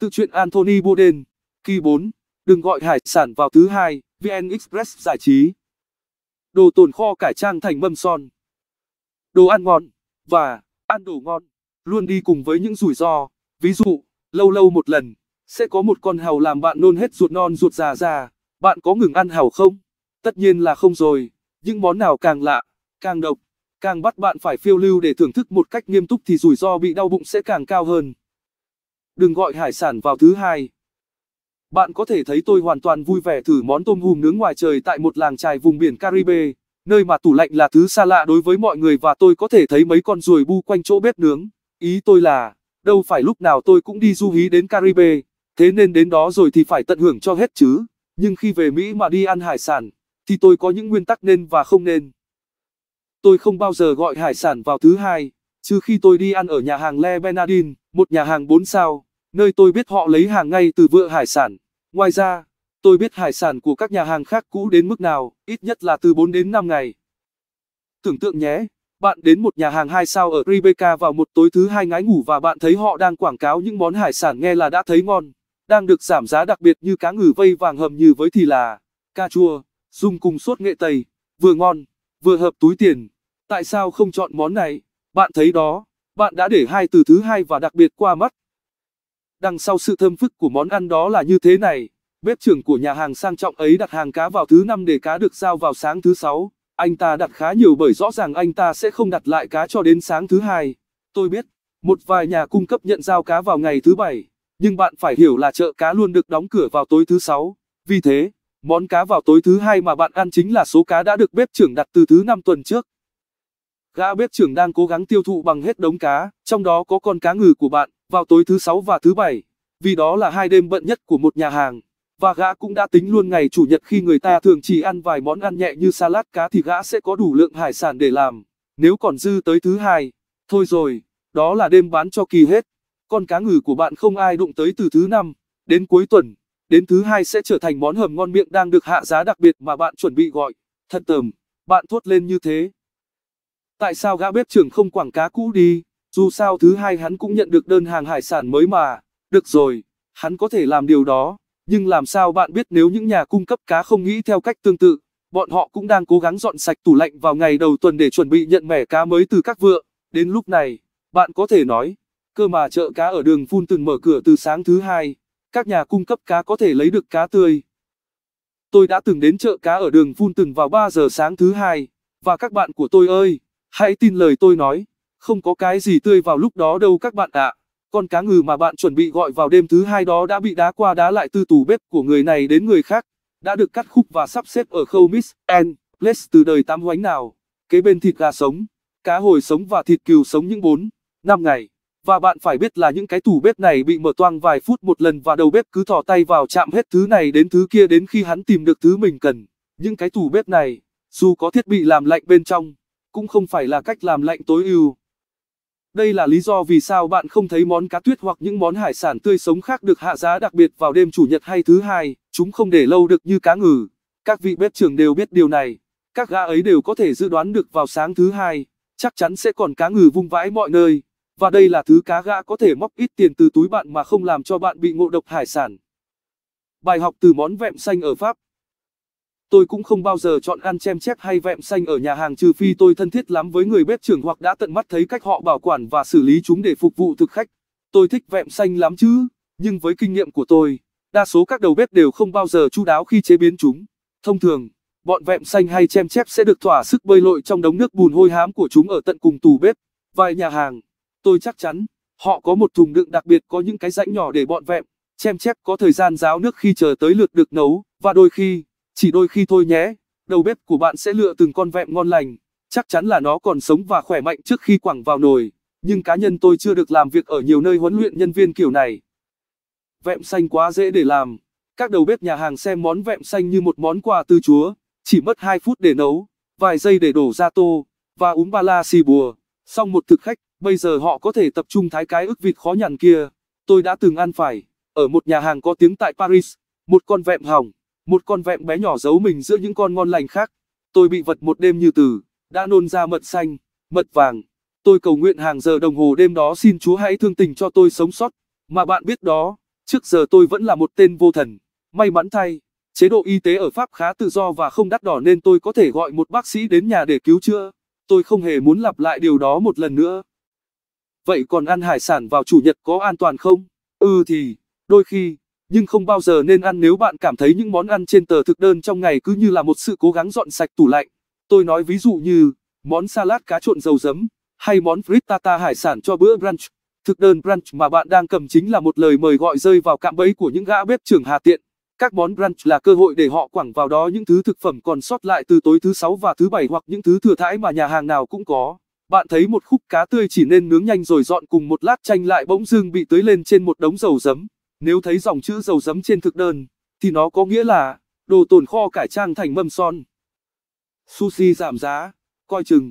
Tự truyện Anthony Bourdain kỳ 4, đừng gọi hải sản vào thứ hai, VN Express giải trí. Đồ tồn kho cải trang thành mâm son. Đồ ăn ngon và ăn đồ ngon luôn đi cùng với những rủi ro, ví dụ, lâu lâu một lần sẽ có một con hàu làm bạn nôn hết ruột non ruột già già, bạn có ngừng ăn hàu không? Tất nhiên là không rồi, những món nào càng lạ, càng độc, càng bắt bạn phải phiêu lưu để thưởng thức một cách nghiêm túc thì rủi ro bị đau bụng sẽ càng cao hơn đừng gọi hải sản vào thứ hai. Bạn có thể thấy tôi hoàn toàn vui vẻ thử món tôm hùm nướng ngoài trời tại một làng trài vùng biển Caribe, nơi mà tủ lạnh là thứ xa lạ đối với mọi người và tôi có thể thấy mấy con ruồi bu quanh chỗ bếp nướng. Ý tôi là, đâu phải lúc nào tôi cũng đi du hí đến Caribe, thế nên đến đó rồi thì phải tận hưởng cho hết chứ. Nhưng khi về Mỹ mà đi ăn hải sản, thì tôi có những nguyên tắc nên và không nên. Tôi không bao giờ gọi hải sản vào thứ hai, trừ khi tôi đi ăn ở nhà hàng Le Bernardin, một nhà hàng 4 sao nơi tôi biết họ lấy hàng ngay từ vựa hải sản. Ngoài ra, tôi biết hải sản của các nhà hàng khác cũ đến mức nào, ít nhất là từ 4 đến 5 ngày. Tưởng tượng nhé, bạn đến một nhà hàng 2 sao ở Rebecca vào một tối thứ hai ngái ngủ và bạn thấy họ đang quảng cáo những món hải sản nghe là đã thấy ngon, đang được giảm giá đặc biệt như cá ngừ vây vàng hầm như với thì là cà chua, dùng cùng sốt nghệ Tây, vừa ngon, vừa hợp túi tiền. Tại sao không chọn món này? Bạn thấy đó, bạn đã để hai từ thứ hai và đặc biệt qua mắt đằng sau sự thơm phức của món ăn đó là như thế này. Bếp trưởng của nhà hàng sang trọng ấy đặt hàng cá vào thứ năm để cá được giao vào sáng thứ sáu. Anh ta đặt khá nhiều bởi rõ ràng anh ta sẽ không đặt lại cá cho đến sáng thứ hai. Tôi biết, một vài nhà cung cấp nhận giao cá vào ngày thứ bảy, nhưng bạn phải hiểu là chợ cá luôn được đóng cửa vào tối thứ sáu. Vì thế, món cá vào tối thứ hai mà bạn ăn chính là số cá đã được bếp trưởng đặt từ thứ năm tuần trước. Gã bếp trưởng đang cố gắng tiêu thụ bằng hết đống cá, trong đó có con cá ngừ của bạn vào tối thứ sáu và thứ bảy, vì đó là hai đêm bận nhất của một nhà hàng. Và gã cũng đã tính luôn ngày chủ nhật khi người ta thường chỉ ăn vài món ăn nhẹ như salad cá thì gã sẽ có đủ lượng hải sản để làm. Nếu còn dư tới thứ hai, thôi rồi, đó là đêm bán cho kỳ hết. Con cá ngừ của bạn không ai đụng tới từ thứ năm, đến cuối tuần, đến thứ hai sẽ trở thành món hầm ngon miệng đang được hạ giá đặc biệt mà bạn chuẩn bị gọi. Thật tầm, bạn thốt lên như thế. Tại sao gã bếp trưởng không quảng cá cũ đi? Dù sao thứ hai hắn cũng nhận được đơn hàng hải sản mới mà. Được rồi, hắn có thể làm điều đó, nhưng làm sao bạn biết nếu những nhà cung cấp cá không nghĩ theo cách tương tự, bọn họ cũng đang cố gắng dọn sạch tủ lạnh vào ngày đầu tuần để chuẩn bị nhận mẻ cá mới từ các vựa. Đến lúc này, bạn có thể nói, cơ mà chợ cá ở đường Phun từng mở cửa từ sáng thứ hai, các nhà cung cấp cá có thể lấy được cá tươi. Tôi đã từng đến chợ cá ở đường Phun từng vào 3 giờ sáng thứ hai, và các bạn của tôi ơi, hãy tin lời tôi nói. Không có cái gì tươi vào lúc đó đâu các bạn ạ. À. Con cá ngừ mà bạn chuẩn bị gọi vào đêm thứ hai đó đã bị đá qua đá lại từ tủ bếp của người này đến người khác, đã được cắt khúc và sắp xếp ở khâu mix and place từ đời tám hoánh nào. Kế bên thịt gà sống, cá hồi sống và thịt cừu sống những 4, 5 ngày. Và bạn phải biết là những cái tủ bếp này bị mở toang vài phút một lần và đầu bếp cứ thò tay vào chạm hết thứ này đến thứ kia đến khi hắn tìm được thứ mình cần. Những cái tủ bếp này, dù có thiết bị làm lạnh bên trong, cũng không phải là cách làm lạnh tối ưu. Đây là lý do vì sao bạn không thấy món cá tuyết hoặc những món hải sản tươi sống khác được hạ giá đặc biệt vào đêm chủ nhật hay thứ hai, chúng không để lâu được như cá ngừ. Các vị bếp trưởng đều biết điều này, các gã ấy đều có thể dự đoán được vào sáng thứ hai, chắc chắn sẽ còn cá ngừ vung vãi mọi nơi. Và đây là thứ cá gã có thể móc ít tiền từ túi bạn mà không làm cho bạn bị ngộ độc hải sản. Bài học từ món vẹm xanh ở Pháp Tôi cũng không bao giờ chọn ăn chem chép hay vẹm xanh ở nhà hàng trừ phi tôi thân thiết lắm với người bếp trưởng hoặc đã tận mắt thấy cách họ bảo quản và xử lý chúng để phục vụ thực khách. Tôi thích vẹm xanh lắm chứ, nhưng với kinh nghiệm của tôi, đa số các đầu bếp đều không bao giờ chu đáo khi chế biến chúng. Thông thường, bọn vẹm xanh hay chem chép sẽ được thỏa sức bơi lội trong đống nước bùn hôi hám của chúng ở tận cùng tủ bếp. Vài nhà hàng, tôi chắc chắn, họ có một thùng đựng đặc biệt có những cái rãnh nhỏ để bọn vẹm, chem chép có thời gian ráo nước khi chờ tới lượt được nấu, và đôi khi, chỉ đôi khi thôi nhé, đầu bếp của bạn sẽ lựa từng con vẹm ngon lành, chắc chắn là nó còn sống và khỏe mạnh trước khi quẳng vào nồi. Nhưng cá nhân tôi chưa được làm việc ở nhiều nơi huấn luyện nhân viên kiểu này. Vẹm xanh quá dễ để làm. Các đầu bếp nhà hàng xem món vẹm xanh như một món quà từ Chúa, chỉ mất 2 phút để nấu, vài giây để đổ ra tô và uống ba la xì bùa. Xong một thực khách, bây giờ họ có thể tập trung thái cái ức vịt khó nhằn kia. Tôi đã từng ăn phải ở một nhà hàng có tiếng tại Paris, một con vẹm hỏng một con vẹm bé nhỏ giấu mình giữa những con ngon lành khác. Tôi bị vật một đêm như từ, đã nôn ra mật xanh, mật vàng. Tôi cầu nguyện hàng giờ đồng hồ đêm đó xin Chúa hãy thương tình cho tôi sống sót. Mà bạn biết đó, trước giờ tôi vẫn là một tên vô thần. May mắn thay, chế độ y tế ở Pháp khá tự do và không đắt đỏ nên tôi có thể gọi một bác sĩ đến nhà để cứu chữa. Tôi không hề muốn lặp lại điều đó một lần nữa. Vậy còn ăn hải sản vào chủ nhật có an toàn không? Ừ thì, đôi khi, nhưng không bao giờ nên ăn nếu bạn cảm thấy những món ăn trên tờ thực đơn trong ngày cứ như là một sự cố gắng dọn sạch tủ lạnh. Tôi nói ví dụ như món salad cá trộn dầu giấm hay món frittata hải sản cho bữa brunch. Thực đơn brunch mà bạn đang cầm chính là một lời mời gọi rơi vào cạm bẫy của những gã bếp trưởng hà tiện. Các món brunch là cơ hội để họ quẳng vào đó những thứ thực phẩm còn sót lại từ tối thứ sáu và thứ bảy hoặc những thứ thừa thãi mà nhà hàng nào cũng có. Bạn thấy một khúc cá tươi chỉ nên nướng nhanh rồi dọn cùng một lát chanh lại bỗng dưng bị tưới lên trên một đống dầu giấm. Nếu thấy dòng chữ dầu giấm trên thực đơn, thì nó có nghĩa là đồ tồn kho cải trang thành mâm son. Sushi giảm giá, coi chừng.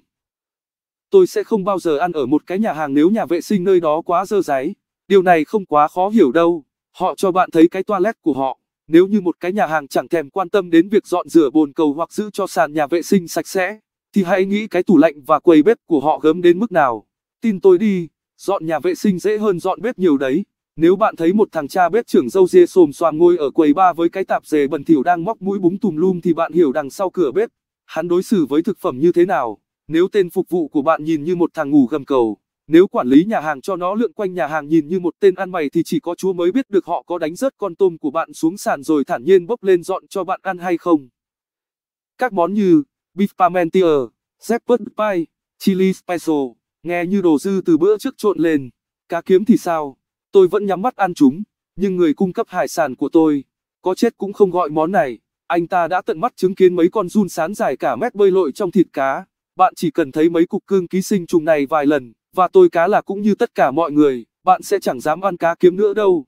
Tôi sẽ không bao giờ ăn ở một cái nhà hàng nếu nhà vệ sinh nơi đó quá dơ dáy. Điều này không quá khó hiểu đâu. Họ cho bạn thấy cái toilet của họ. Nếu như một cái nhà hàng chẳng thèm quan tâm đến việc dọn rửa bồn cầu hoặc giữ cho sàn nhà vệ sinh sạch sẽ, thì hãy nghĩ cái tủ lạnh và quầy bếp của họ gớm đến mức nào. Tin tôi đi, dọn nhà vệ sinh dễ hơn dọn bếp nhiều đấy. Nếu bạn thấy một thằng cha bếp trưởng dâu dê xồm xoàm ngồi ở quầy ba với cái tạp dề bẩn thỉu đang móc mũi búng tùm lum thì bạn hiểu đằng sau cửa bếp, hắn đối xử với thực phẩm như thế nào. Nếu tên phục vụ của bạn nhìn như một thằng ngủ gầm cầu, nếu quản lý nhà hàng cho nó lượn quanh nhà hàng nhìn như một tên ăn mày thì chỉ có chúa mới biết được họ có đánh rớt con tôm của bạn xuống sàn rồi thản nhiên bốc lên dọn cho bạn ăn hay không. Các món như beef parmentier, shepherd pie, chili special, nghe như đồ dư từ bữa trước trộn lên. Cá kiếm thì sao? tôi vẫn nhắm mắt ăn chúng, nhưng người cung cấp hải sản của tôi, có chết cũng không gọi món này. Anh ta đã tận mắt chứng kiến mấy con run sán dài cả mét bơi lội trong thịt cá. Bạn chỉ cần thấy mấy cục cương ký sinh trùng này vài lần, và tôi cá là cũng như tất cả mọi người, bạn sẽ chẳng dám ăn cá kiếm nữa đâu.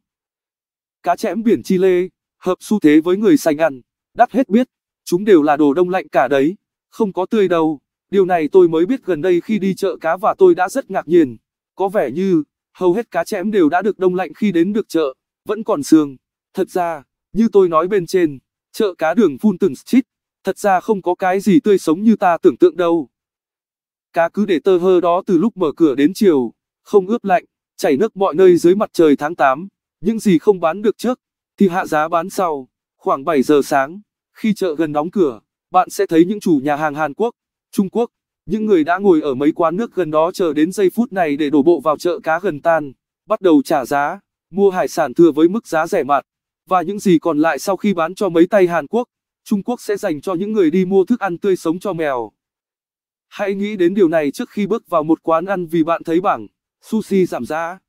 Cá chẽm biển Chile, hợp xu thế với người sành ăn, đắt hết biết, chúng đều là đồ đông lạnh cả đấy, không có tươi đâu. Điều này tôi mới biết gần đây khi đi chợ cá và tôi đã rất ngạc nhiên. Có vẻ như, hầu hết cá chẽm đều đã được đông lạnh khi đến được chợ, vẫn còn xương. Thật ra, như tôi nói bên trên, chợ cá đường Fulton Street, thật ra không có cái gì tươi sống như ta tưởng tượng đâu. Cá cứ để tơ hơ đó từ lúc mở cửa đến chiều, không ướp lạnh, chảy nước mọi nơi dưới mặt trời tháng 8, những gì không bán được trước, thì hạ giá bán sau, khoảng 7 giờ sáng, khi chợ gần đóng cửa, bạn sẽ thấy những chủ nhà hàng Hàn Quốc, Trung Quốc, những người đã ngồi ở mấy quán nước gần đó chờ đến giây phút này để đổ bộ vào chợ cá gần tan, bắt đầu trả giá, mua hải sản thừa với mức giá rẻ mạt. Và những gì còn lại sau khi bán cho mấy tay Hàn Quốc, Trung Quốc sẽ dành cho những người đi mua thức ăn tươi sống cho mèo. Hãy nghĩ đến điều này trước khi bước vào một quán ăn vì bạn thấy bảng sushi giảm giá.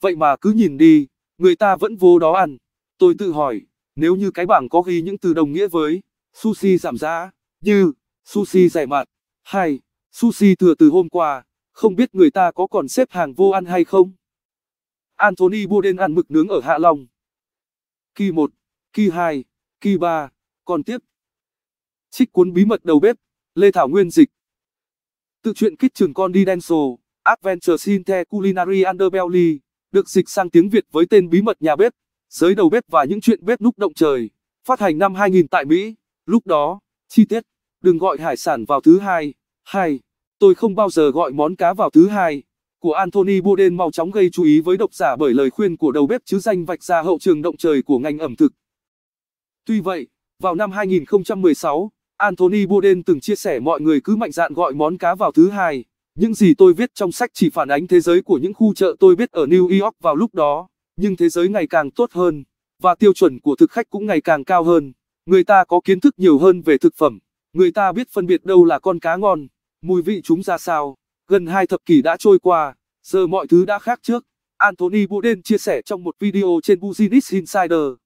Vậy mà cứ nhìn đi, người ta vẫn vô đó ăn. Tôi tự hỏi, nếu như cái bảng có ghi những từ đồng nghĩa với sushi giảm giá, như sushi rẻ mạt, 2. Sushi thừa từ hôm qua, không biết người ta có còn xếp hàng vô ăn hay không? Anthony Boden ăn mực nướng ở Hạ Long. Kỳ 1, kỳ 2, kỳ 3, còn tiếp. Trích cuốn bí mật đầu bếp, Lê Thảo Nguyên dịch. Tự truyện kích trường con đi Denso, Adventures in the Culinary Underbelly, được dịch sang tiếng Việt với tên bí mật nhà bếp, giới đầu bếp và những chuyện bếp núc động trời, phát hành năm 2000 tại Mỹ, lúc đó, chi tiết đừng gọi hải sản vào thứ hai. Hai, tôi không bao giờ gọi món cá vào thứ hai. Của Anthony Bourdain mau chóng gây chú ý với độc giả bởi lời khuyên của đầu bếp chứ danh vạch ra hậu trường động trời của ngành ẩm thực. Tuy vậy, vào năm 2016, Anthony Bourdain từng chia sẻ mọi người cứ mạnh dạn gọi món cá vào thứ hai. Những gì tôi viết trong sách chỉ phản ánh thế giới của những khu chợ tôi biết ở New York vào lúc đó, nhưng thế giới ngày càng tốt hơn, và tiêu chuẩn của thực khách cũng ngày càng cao hơn. Người ta có kiến thức nhiều hơn về thực phẩm người ta biết phân biệt đâu là con cá ngon, mùi vị chúng ra sao. Gần hai thập kỷ đã trôi qua, giờ mọi thứ đã khác trước. Anthony Bourdain chia sẻ trong một video trên Business Insider.